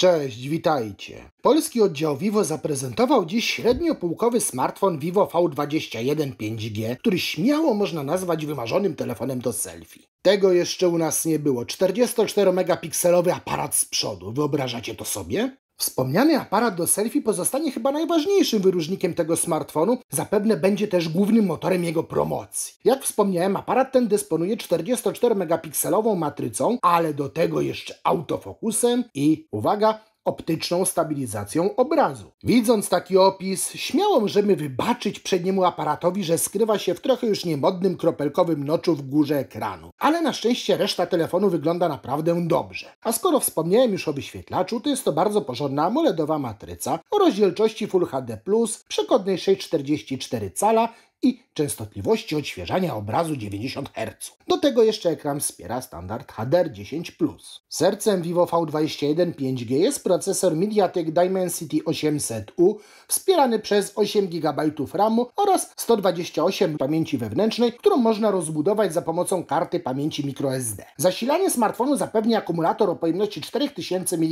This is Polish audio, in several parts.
Cześć, witajcie. Polski oddział Vivo zaprezentował dziś średniopułkowy smartfon Vivo V21 5G, który śmiało można nazwać wymarzonym telefonem do selfie. Tego jeszcze u nas nie było. 44-megapikselowy aparat z przodu. Wyobrażacie to sobie? Wspomniany aparat do selfie pozostanie chyba najważniejszym wyróżnikiem tego smartfonu, zapewne będzie też głównym motorem jego promocji. Jak wspomniałem, aparat ten dysponuje 44 megapikselową matrycą, ale do tego jeszcze autofokusem i, uwaga, optyczną stabilizacją obrazu. Widząc taki opis, śmiało możemy wybaczyć przedniemu aparatowi, że skrywa się w trochę już niemodnym kropelkowym noczu w górze ekranu. Ale na szczęście reszta telefonu wygląda naprawdę dobrze. A skoro wspomniałem już o wyświetlaczu, to jest to bardzo porządna AMOLEDowa matryca o rozdzielczości Full HD+, przekodnej 644 cala i częstotliwości odświeżania obrazu 90 Hz. Do tego jeszcze ekran wspiera standard HDR10+. Sercem Vivo V21 5G jest procesor MediaTek Dimensity 800U wspierany przez 8 GB RAMu oraz 128 pamięci wewnętrznej, którą można rozbudować za pomocą karty pamięci microSD. Zasilanie smartfonu zapewnia akumulator o pojemności 4000 mAh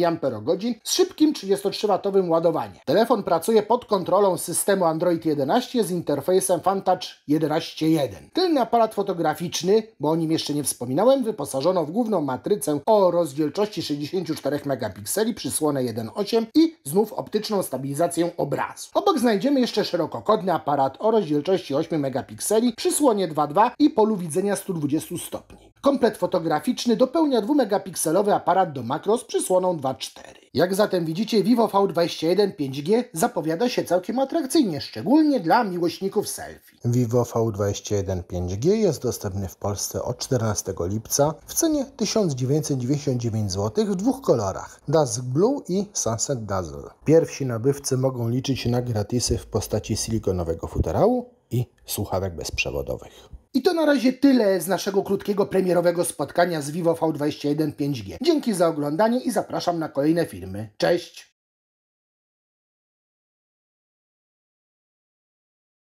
z szybkim 33W ładowaniem. Telefon pracuje pod kontrolą systemu Android 11 z interfejsem Fan 11.1. Tylny aparat fotograficzny, bo o nim jeszcze nie wspominałem, wyposażono w główną matrycę o rozdzielczości 64 megapikseli, przysłonę 1.8 i znów optyczną stabilizację obrazu. Obok znajdziemy jeszcze szerokokodny aparat o rozdzielczości 8 megapikseli, przysłonie 2.2 i polu widzenia 120 stopni. Komplet fotograficzny dopełnia 2-megapikselowy aparat do makro z przysłoną 2.4. Jak zatem widzicie, Vivo V21 5G zapowiada się całkiem atrakcyjnie, szczególnie dla miłośników selfie. Vivo V21 5G jest dostępny w Polsce od 14 lipca w cenie 1999 zł w dwóch kolorach: Dusk Blue i Sunset Dazzle. Pierwsi nabywcy mogą liczyć na gratisy w postaci silikonowego futerału, i słuchawek bezprzewodowych. I to na razie tyle z naszego krótkiego premierowego spotkania z Vivo V21 5G. Dzięki za oglądanie i zapraszam na kolejne filmy. Cześć!